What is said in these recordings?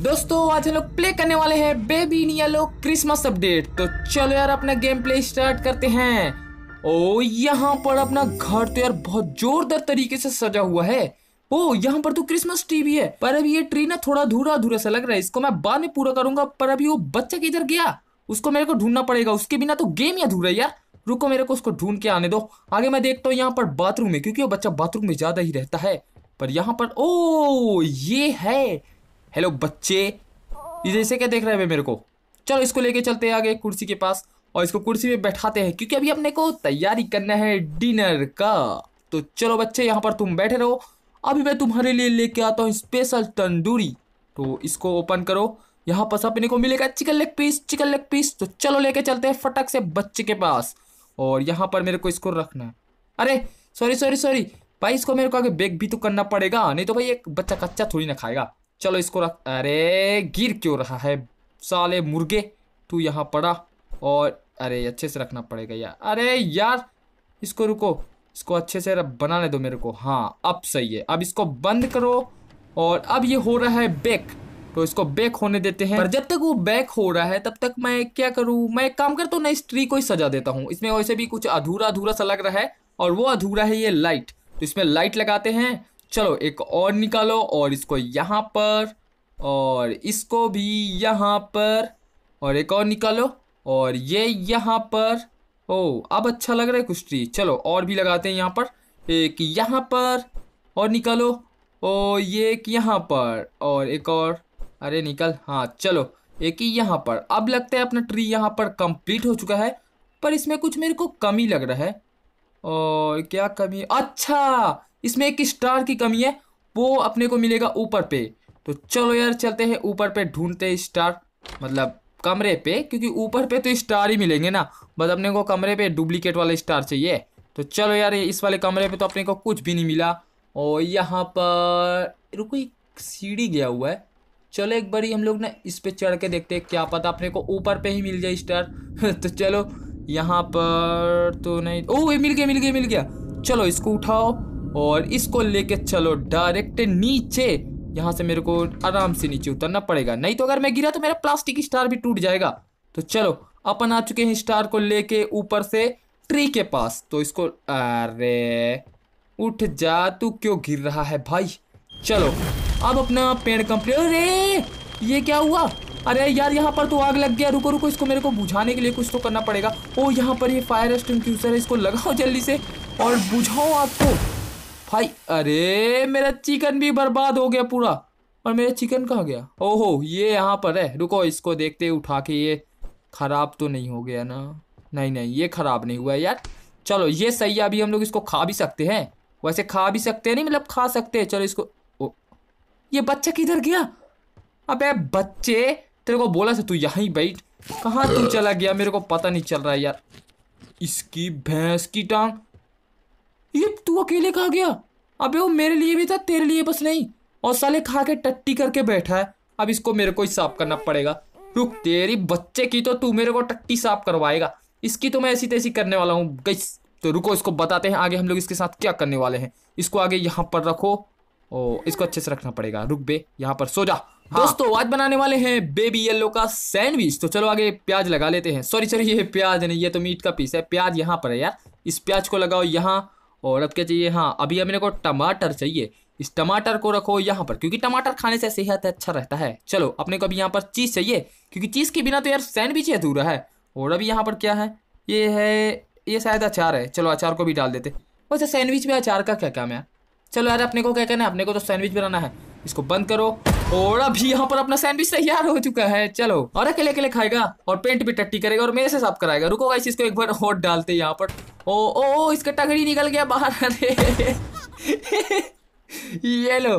दोस्तों आज हम लोग प्ले करने वाले हैं बेबी इन क्रिसमस अपडेट तो चलो यार अपना गेम प्ले स्टार्ट करते हैं ओ यहाँ पर अपना घर तो यार बहुत जोरदार तरीके से सजा हुआ है ओ यहाँ पर तो क्रिसमस ट्री भी है पर अभी ये ट्री ना थोड़ा धूरा अधूरा सा लग रहा है इसको मैं बाद में पूरा करूंगा पर अभी वो बच्चा किधर गया उसको मेरे को ढूंढना पड़ेगा उसके बिना तो गेम ही अधूरा है यार रुको मेरे को उसको ढूंढ के आने दो आगे मैं देखता हूँ यहाँ पर बाथरूम में क्योंकि वो बच्चा बाथरूम में ज्यादा ही रहता है पर यहाँ पर ओ ये है हेलो बच्चे जैसे क्या देख रहे हैं मेरे को चलो इसको लेके चलते हैं आगे कुर्सी के पास और इसको कुर्सी में बैठाते हैं क्योंकि अभी अपने को तैयारी करना है डिनर का तो चलो बच्चे यहाँ पर तुम बैठे रहो अभी मैं तुम्हारे लिए लेके आता हूँ स्पेशल तंदूरी तो इसको ओपन करो यहाँ पर अपने को मिलेगा chicken leg piece chicken leg piece तो चलो लेके चलते हैं फटक से बच्चे के पास और यहाँ पर मेरे को इसको रखना है अरे सॉरी सॉरी सॉरी भाई इसको मेरे को आगे बेक भी तो करना पड़ेगा नहीं तो भाई एक बच्चा कच्चा थोड़ी ना खाएगा चलो इसको रख अरे गिर क्यों रहा है साले मुर्गे तू यहाँ पड़ा और अरे अच्छे से रखना पड़ेगा यार अरे यार इसको रुको इसको अच्छे से बनाने दो मेरे को हाँ अब सही है अब इसको बंद करो और अब ये हो रहा है बेक तो इसको बेक होने देते हैं पर जब तक वो बेक हो रहा है तब तक मैं क्या करूँ मैं एक काम करता हूँ ना इस ट्री को ही सजा देता हूँ इसमें वैसे भी कुछ अधूरा अधूरा सा लग रहा है और वो अधूरा है ये लाइट तो इसमें लाइट लगाते हैं चलो एक और निकालो और इसको यहाँ पर और इसको भी यहाँ पर और एक और निकालो और ये यहाँ पर ओ अब अच्छा लग रहा है कुछ ट्री चलो और भी लगाते हैं यहाँ पर एक यहाँ पर और निकालो ओ ये एक यहाँ पर और एक और अरे निकल हाँ चलो एक ही यहाँ पर अब लगता है अपना ट्री यहाँ पर कंप्लीट हो चुका है पर इसमें कुछ मेरे को कमी लग रहा है और क्या कमी अच्छा इसमें एक स्टार की कमी है वो अपने को मिलेगा ऊपर पे तो चलो यार चलते हैं ऊपर पे ढूंढते स्टार मतलब कमरे पे क्योंकि ऊपर पे तो स्टार ही मिलेंगे ना बस अपने को कमरे पे डुप्लीकेट वाला स्टार चाहिए तो चलो यार इस वाले कमरे पे तो अपने को कुछ भी नहीं मिला और यहाँ पर रुको एक सीढ़ी गया हुआ है चलो एक बारी हम लोग ना इस पे चढ़ के देखते हैं क्या पता अपने को ऊपर पे ही मिल जाए स्टार तो चलो यहाँ पर तो नहीं ओ मिल गया मिल गया मिल गया चलो इसको उठाओ और इसको लेके चलो डायरेक्ट नीचे यहाँ से मेरे को आराम से नीचे उतरना पड़ेगा नहीं तो अगर मैं गिरा तो मेरा प्लास्टिक स्टार भी टूट जाएगा तो चलो अपन आ चुके हैं स्टार को लेके ऊपर से ट्री के पास तो इसको अरे उठ जा तू क्यों गिर रहा है भाई चलो अब अपना पेड़ कंप्लीट अरे ये क्या हुआ अरे यार यहाँ पर तो आग लग गया रुको रुको इसको मेरे को बुझाने के लिए कुछ तो करना पड़ेगा ओ यहाँ पर ये फायर एक्सटिंग है इसको लगाओ जल्दी से और बुझाओ आपको भाई अरे मेरा चिकन भी बर्बाद हो गया पूरा और मेरा चिकन कहाँ गया ओहो ये यहाँ पर है रुको इसको देखते उठा के ये ख़राब तो नहीं हो गया ना नहीं नहीं ये ख़राब नहीं हुआ यार चलो ये सही है अभी हम लोग इसको खा भी सकते हैं वैसे खा भी सकते हैं नहीं मतलब खा सकते हैं चलो इसको ओ ये बच्चा किधर गया अबे बच्चे तेरे को बोला था तू यहाँ बैठ कहाँ तू चला गया मेरे को पता नहीं चल रहा है यार इसकी भैंस की टांग ये तू अकेले खा गया अबे वो मेरे लिए भी था तेरे लिए बस नहीं और साले खा के टट्टी करके बैठा है अब इसको मेरे को ही साफ करना पड़ेगा रुक तेरी बच्चे की तो तू मेरे को टट्टी साफ करवाएगा इसकी तो मैं ऐसी तैसी करने वाला हूँ गई तो रुको इसको बताते हैं आगे हम लोग इसके साथ क्या करने वाले हैं इसको आगे यहाँ पर रखो ओ इसको अच्छे से रखना पड़ेगा रुक बे यहाँ पर सो जा हाँ। दोस्तों आज बनाने वाले हैं बेबी येलो का सैंडविच तो चलो आगे प्याज लगा लेते हैं सॉरी सॉरी ये प्याज नहीं ये तो मीट का पीस है प्याज यहाँ पर है यार इस प्याज को लगाओ यहाँ और अब क्या चाहिए हाँ अभी मेरे को टमाटर चाहिए इस टमाटर को रखो यहाँ पर क्योंकि टमाटर खाने से सेहत अच्छा रहता है चलो अपने को अभी यहाँ पर चीज़ चाहिए क्योंकि चीज़ के बिना तो यार सैंडविच ही अधूरा है और अभी यहाँ पर क्या है ये है ये शायद अचार है चलो अचार को भी डाल देते वैसे सैंडविच में अचार का क्या काम है चलो यार अपने को क्या करना है अपने को तो सैंडविच बनाना है इसको बंद करो और अभी यहाँ पर अपना सैंडविच तैयार हो चुका है चलो और अकेले अकेले खाएगा और पेंट भी टट्टी करेगा और मेरे से साफ कराएगा रुको गाइस इसको एक बार और डालते यहाँ पर ओ ओ ओ इसका टगड़ी निकल गया बाहर ये लो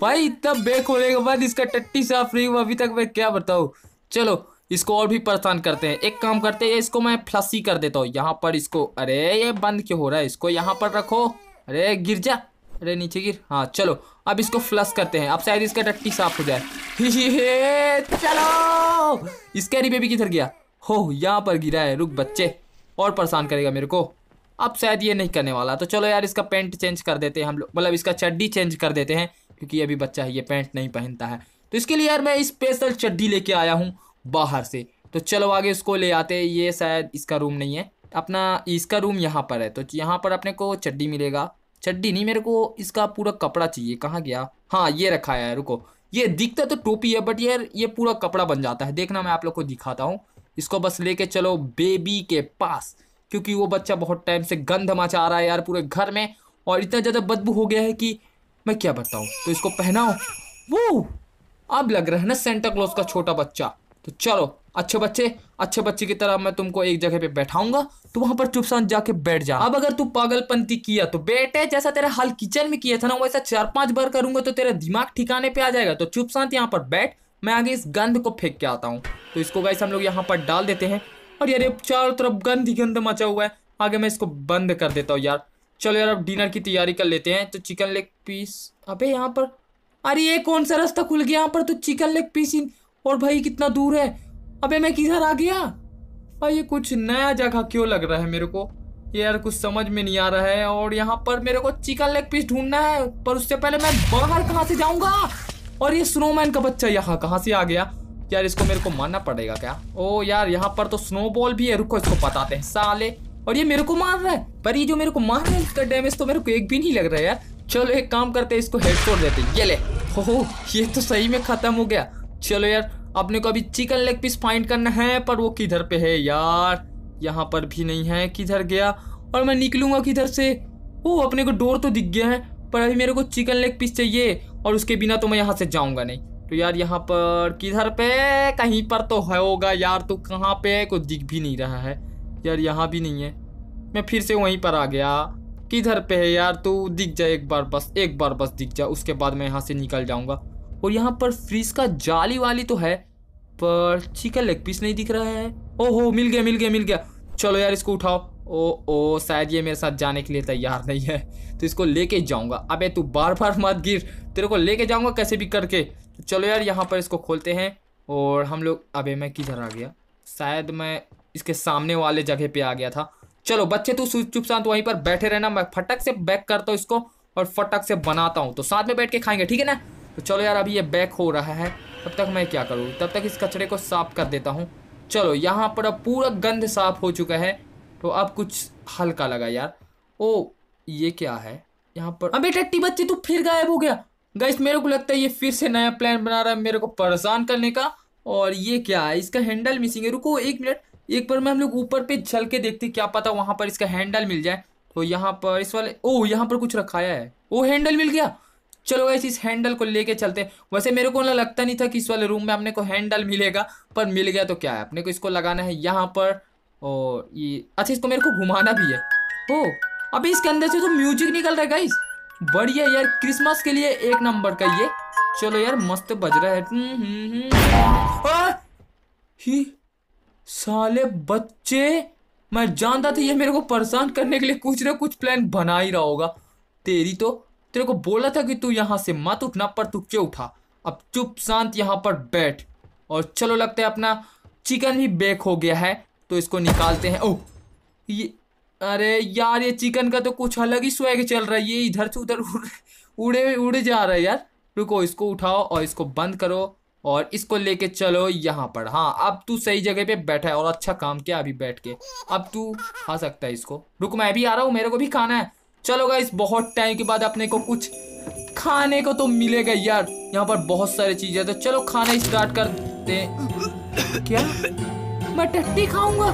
भाई इतना बेक होने के बाद इसका टट्टी साफ नहीं हुआ अभी तक मैं क्या बताऊँ चलो इसको और भी परेशान करते हैं एक काम करते हैं इसको मैं फ्लसी कर देता हूँ यहाँ पर इसको अरे ये बंद क्यों हो रहा है इसको यहाँ पर रखो अरे गिर जा अरे नीचे गिर हाँ चलो अब इसको फ्लश करते हैं अब शायद इसका टट्टी साफ हो जाए ही चलो इसका बेबी किधर गया हो यहाँ पर गिरा है रुक बच्चे और परेशान करेगा मेरे को अब शायद ये नहीं करने वाला तो चलो यार इसका पेंट चेंज कर देते हैं हम लोग मतलब इसका चड्डी चेंज कर देते हैं क्योंकि अभी बच्चा है ये पेंट नहीं पहनता है तो इसके लिए यार मैं स्पेशल चड्डी लेके आया हूँ बाहर से तो चलो आगे इसको ले आते ये शायद इसका रूम नहीं है अपना इसका रूम यहाँ पर है तो यहाँ पर अपने को चड्डी मिलेगा चड्डी नहीं मेरे को इसका पूरा कपड़ा चाहिए कहाँ गया हाँ ये रखा है रुको ये दिखता तो टोपी है बट यार ये पूरा कपड़ा बन जाता है देखना मैं आप लोग को दिखाता हूँ इसको बस लेके चलो बेबी के पास क्योंकि वो बच्चा बहुत टाइम से गंध मचा रहा है यार पूरे घर में और इतना ज़्यादा बदबू हो गया है कि मैं क्या बताऊँ तो इसको पहनाओ वो अब लग रहा है ना सेंटा क्लॉज का छोटा बच्चा तो चलो अच्छे बच्चे अच्छे बच्चे की तरह मैं तुमको एक जगह पे बैठाऊंगा तो वहां पर चुपसान जाके बैठ जा अब अगर तू पागलपंती किया तो बेटे जैसा तेरा हाल किचन में किया था ना वैसा चार पांच बार करूंगा तो तेरा दिमाग ठिकाने पे आ जाएगा तो चुपसांत यहाँ पर बैठ मैं आगे इस गंध को फेंक के आता हूँ तो इसको गाइस हम लोग यहाँ पर डाल देते हैं और यार चारों तरफ गंध ही गंध मचा हुआ है आगे मैं इसको बंद कर देता हूँ यार चलो यार अब डिनर की तैयारी कर लेते हैं तो चिकन लेग पीस अबे यहाँ पर अरे ये कौन सा रास्ता खुल गया यहाँ पर तो चिकन लेग पीस और भाई कितना दूर है अबे मैं किधर आ गया भाई ये कुछ नया जगह क्यों लग रहा है मेरे को ये यार कुछ समझ में नहीं आ रहा है और यहाँ पर मेरे को चिकन लेग पीस ढूंढना है पर उससे पहले मैं बाहर कहाँ से जाऊंगा और ये स्नोमैन का बच्चा यहाँ कहाँ से आ गया यार इसको मेरे को मारना पड़ेगा क्या ओ यार यहाँ पर तो स्नोबॉल भी है रुको इसको बताते हैं साले और ये मेरे को मार रहा है पर ये जो मेरे को मार रहा है इसका डैमेज तो मेरे को एक भी नहीं लग रहा है यार चलो एक काम करते हैं इसको हेड तोड़ देते ये ले हो ये तो सही में खत्म हो गया चलो यार अपने को अभी चिकन लेग पीस फाइंड करना है पर वो किधर पे है यार यहाँ पर भी नहीं है किधर गया और मैं निकलूँगा किधर से ओ अपने को डोर तो दिख गया है पर अभी मेरे को चिकन लेग पीस चाहिए और उसके बिना तो मैं यहाँ से जाऊँगा नहीं तो यार यहाँ पर किधर पे कहीं पर तो है होगा यार तो कहाँ पे है कुछ दिख भी नहीं रहा है यार यहाँ भी नहीं है मैं फिर से वहीं पर आ गया किधर पे है यार तू दिख जा एक बार बस एक बार बस दिख जा उसके बाद मैं यहाँ से निकल जाऊँगा और यहाँ पर फ्रिज का जाली वाली तो है पर चिकन लेग पीस नहीं दिख रहा है ओहो मिल गया मिल गया मिल गया चलो यार इसको उठाओ ओ ओ शायद ये मेरे साथ जाने के लिए तैयार नहीं है तो इसको लेके जाऊंगा अबे तू बार बार मत गिर तेरे को लेके जाऊंगा कैसे भी करके तो चलो यार यहाँ पर इसको खोलते हैं और हम लोग अबे मैं किधर आ गया शायद मैं इसके सामने वाले जगह पे आ गया था चलो बच्चे तू चुप शांत वहीं पर बैठे रहना मैं फटक से बैक करता हूँ इसको और फटक से बनाता हूँ तो साथ में बैठ के खाएंगे ठीक है ना तो चलो यार अभी ये बैक हो रहा है तब तक मैं क्या करूँ तब तक इस कचरे को साफ कर देता हूँ चलो यहाँ पर अब पूरा गंद साफ हो चुका है तो अब कुछ हल्का लगा यार ओ ये क्या है यहाँ पर अबे टट्टी बच्चे तू फिर गायब हो गया गाइस मेरे को लगता है ये फिर से नया प्लान बना रहा है मेरे को परेशान करने का और ये क्या है इसका हैंडल मिसिंग है रुको एक मिनट एक बार मैं हम लोग ऊपर पे चल के देखते क्या पता वहाँ पर इसका हैंडल मिल जाए तो यहाँ पर इस वाले ओह यहाँ पर कुछ रखाया है वो हैंडल मिल गया चलो वैसे इस हैंडल को लेके चलते हैं वैसे मेरे को ना लगता नहीं था कि इस वाले रूम में अपने को हैंडल मिलेगा पर मिल गया तो क्या है अपने को इसको लगाना है यहाँ पर और ये अच्छा इसको मेरे को घुमाना भी है ओ अभी इसके अंदर से तो म्यूजिक निकल रहा है गाइस बढ़िया यार क्रिसमस के लिए एक नंबर का ये चलो यार मस्त बज रहा है हम्म, हम्म, हम्म। ही साले बच्चे मैं जानता था ये मेरे को परेशान करने के लिए कुछ ना कुछ प्लान बना ही रहा होगा तेरी तो तेरे को बोला था कि तू यहाँ से मत उठना पर तू क्यों उठा अब चुप शांत यहाँ पर बैठ और चलो लगता है अपना चिकन भी बेक हो गया है तो इसको निकालते हैं ओ ये अरे यार ये चिकन का तो कुछ अलग ही स्वैग चल रहा है ये इधर से उधर उड़े उड़े जा रहा है यार रुको इसको उठाओ और इसको बंद करो और इसको लेके चलो यहाँ पर हाँ अब तू सही जगह पे बैठा है और अच्छा काम किया अभी बैठ के अब तू खा सकता है इसको रुक मैं भी आ रहा हूँ मेरे को भी खाना है चलो गाइस बहुत टाइम के बाद अपने को कुछ खाने को तो मिलेगा यार यहाँ पर बहुत सारी चीजें तो चलो खाना स्टार्ट कर दे क्या मैं टट्टी खाऊंगा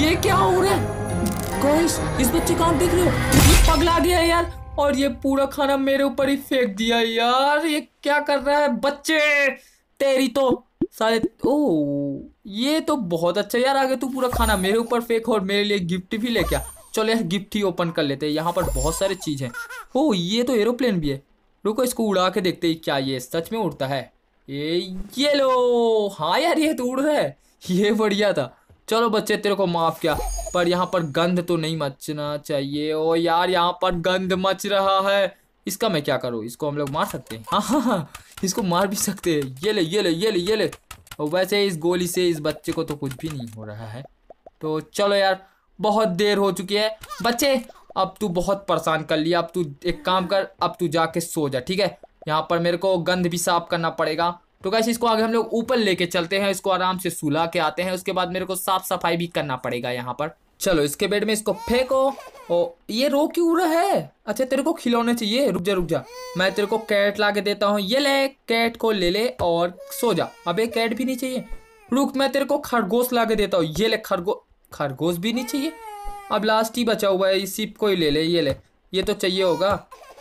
ये क्या हो रहा है गाइस इस बच्चे का देख रहे हो ये पगला गया है यार और ये पूरा खाना मेरे ऊपर ही फेंक दिया यार ये क्या कर रहा है बच्चे तेरी तो सारे ओ ये तो बहुत अच्छा यार आगे तू पूरा खाना मेरे ऊपर फेंक और मेरे लिए गिफ्ट भी ले क्या चलो यार गिफ्ट ही ओपन कर लेते हैं यहाँ पर बहुत सारे चीज़ हैं हो ये तो एरोप्लेन भी है रुको इसको उड़ा के देखते हैं क्या ये सच में उड़ता है ये ये लो हाँ यार ये तो उड़ रहा है ये बढ़िया था चलो बच्चे तेरे को माफ़ किया पर यहाँ पर गंध तो नहीं मचना चाहिए ओ यार यहाँ पर गंध मच रहा है इसका मैं क्या करूँ इसको हम लोग मार सकते हैं हाँ हाँ हाँ इसको मार भी सकते हैं ये ले ये ले ये ले ये ले और वैसे इस गोली से इस बच्चे को तो कुछ भी नहीं हो रहा है तो चलो यार बहुत देर हो चुकी है बच्चे अब तू बहुत परेशान कर लिया अब तू एक काम कर अब तू जाके सो जा ठीक है यहाँ पर मेरे को गंध भी साफ करना पड़ेगा तो कैसे इसको आगे हम लोग ऊपर लेके चलते हैं इसको आराम से सुला के आते हैं उसके बाद मेरे को साफ सफाई भी करना पड़ेगा यहाँ पर चलो इसके बेड में इसको फेंको ओ ये रो क्यों रहा है अच्छा तेरे को खिलौने चाहिए रुक जा रुक जा मैं तेरे को कैट ला के देता हूँ ये ले कैट को ले ले और सो जा अबे कैट भी नहीं चाहिए रुक मैं तेरे को खरगोश ला के देता हूँ ये ले खरगोश खरगोश भी नहीं चाहिए अब लास्ट ही बचा हुआ है सिप को ही ले ले ये ले ये तो चाहिए होगा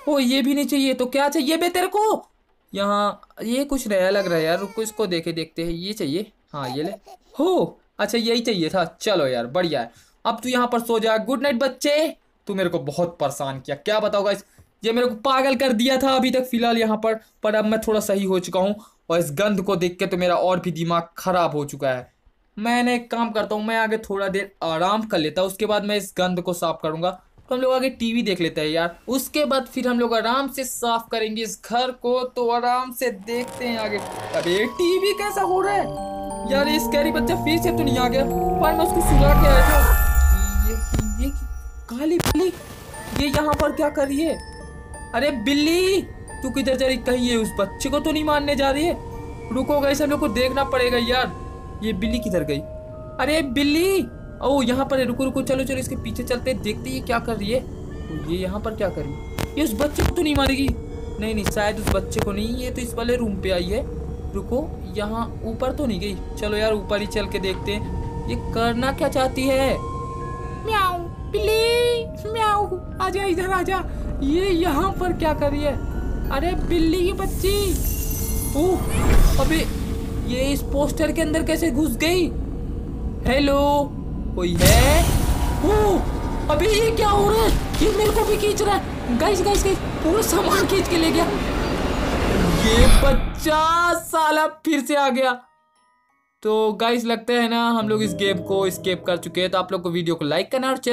ओ ये भी नहीं चाहिए तो क्या चाहिए बे तेरे को यहाँ ये कुछ नया लग रहा है यार रुको इसको देखे देखते हैं ये चाहिए हाँ ये ले हो अच्छा यही चाहिए था चलो यार बढ़िया है अब तू यहाँ पर सो जा गुड नाइट बच्चे तू मेरे को बहुत परेशान किया क्या बताओ इस ये मेरे को पागल कर दिया था अभी तक फिलहाल यहाँ पर पर अब मैं थोड़ा सही हो चुका हूँ और इस गंध को देख के तो मेरा और भी दिमाग खराब हो चुका है मैंने एक काम करता हूँ मैं आगे थोड़ा देर आराम कर लेता हूँ उसके बाद मैं इस गंद को साफ करूंगा तो हम लोग आगे टीवी देख लेते हैं यार उसके बाद फिर हम लोग आराम से साफ करेंगे इस घर को तो आराम से देखते हैं आगे अरे टीवी कैसा हो रहा है यार ये स्कैरी बच्चा फिर से तो नहीं आ गया पर मैं उसको सुना के आया ये, ये काली बिल्ली ये यहाँ पर क्या कर रही है अरे बिल्ली तू किधर जा रही कही है उस बच्चे को तो नहीं मानने जा रही है रुको गई हम लोग को देखना पड़ेगा यार ये बिल्ली किधर गई अरे बिल्ली ओ यहाँ पर रुको रुको चलो चलो इसके पीछे चलते देखते ये क्या कर रही है तो ये यहाँ पर क्या कर रही है ये उस बच्चे को तो नहीं मारेगी नहीं नहीं शायद उस बच्चे को नहीं ये तो इस वाले रूम पे आई है रुको यहाँ ऊपर तो नहीं गई चलो यार ऊपर ही चल के देखते हैं ये करना क्या चाहती है म्याऊ बिल्ली म्याऊ आजा इधर आजा ये यहाँ पर क्या कर रही है अरे बिल्ली की बच्ची ओह अभी ये इस पोस्टर के अंदर कैसे घुस गई हेलो कोई है ओ, अबे ये क्या हो रहा है ये मेरे को भी खींच रहा है गाइस गाइस गाइस पूरा सामान खींच के ले गया ये बच्चा साला फिर से आ गया तो गाइस लगता है ना हम लोग इस गेम को स्केप कर चुके हैं तो आप लोग को वीडियो को लाइक करना और